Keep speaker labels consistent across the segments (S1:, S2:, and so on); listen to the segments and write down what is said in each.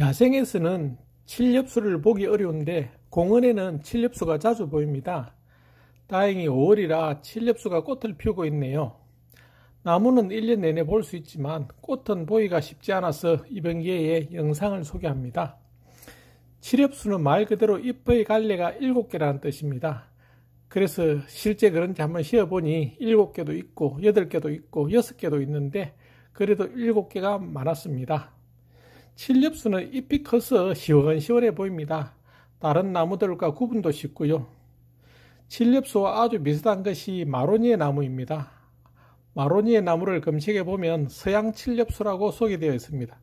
S1: 야생에서는 칠엽수를 보기 어려운데 공원에는 칠엽수가 자주 보입니다. 다행히 5월이라 칠엽수가 꽃을 피우고 있네요. 나무는 1년 내내 볼 수 있지만 꽃은 보기가 쉽지 않아서 이번 기회에 영상을 소개합니다. 칠엽수는 말 그대로 잎의 갈래가 7개라는 뜻입니다. 그래서 실제 그런지 한번 쉬어보니 7개도 있고 8개도 있고 6개도 있는데 그래도 7개가 많았습니다. 칠렵수는 잎이 커서 시원시원해 보입니다. 다른 나무들과 구분도 쉽고요. 칠렵수와 아주 비슷한 것이 마로니에 나무입니다. 마로니에 나무를 검색해 보면 서양 칠렵수라고 소개되어 있습니다.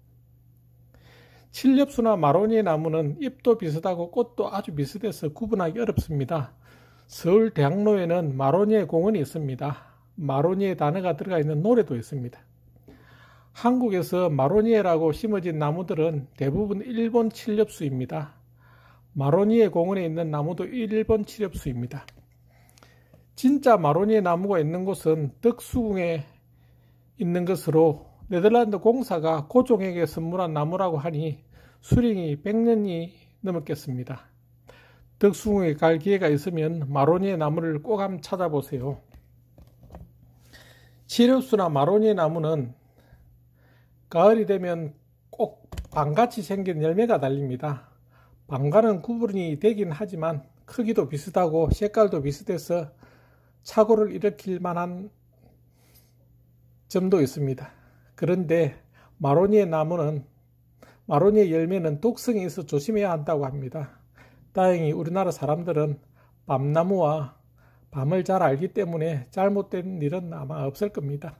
S1: 칠렵수나 마로니에 나무는 잎도 비슷하고 꽃도 아주 비슷해서 구분하기 어렵습니다. 서울 대학로에는 마로니에 공원이 있습니다. 마로니에 단어가 들어가 있는 노래도 있습니다. 한국에서 마로니에라고 심어진 나무들은 대부분 일본 칠렵수입니다. 마로니에 공원에 있는 나무도 일본 칠렵수입니다. 진짜 마로니에 나무가 있는 곳은 덕수궁에 있는 것으로 네덜란드 공사가 고종에게 선물한 나무라고 하니 수령이 100년이 넘었겠습니다. 덕수궁에 갈 기회가 있으면 마로니에 나무를 꼭 한번 찾아보세요. 칠엽수나 마로니에 나무는 가을이 되면 꼭 방같이 생긴 열매가 달립니다. 방가는 구분이 되긴 하지만 크기도 비슷하고 색깔도 비슷해서 착오를 일으킬 만한 점도 있습니다. 그런데 마로니의 나무는 마로니의 열매는 독성이 있어 조심해야 한다고 합니다. 다행히 우리나라 사람들은 밤나무와 밤을 잘 알기 때문에 잘못된 일은 아마 없을 겁니다.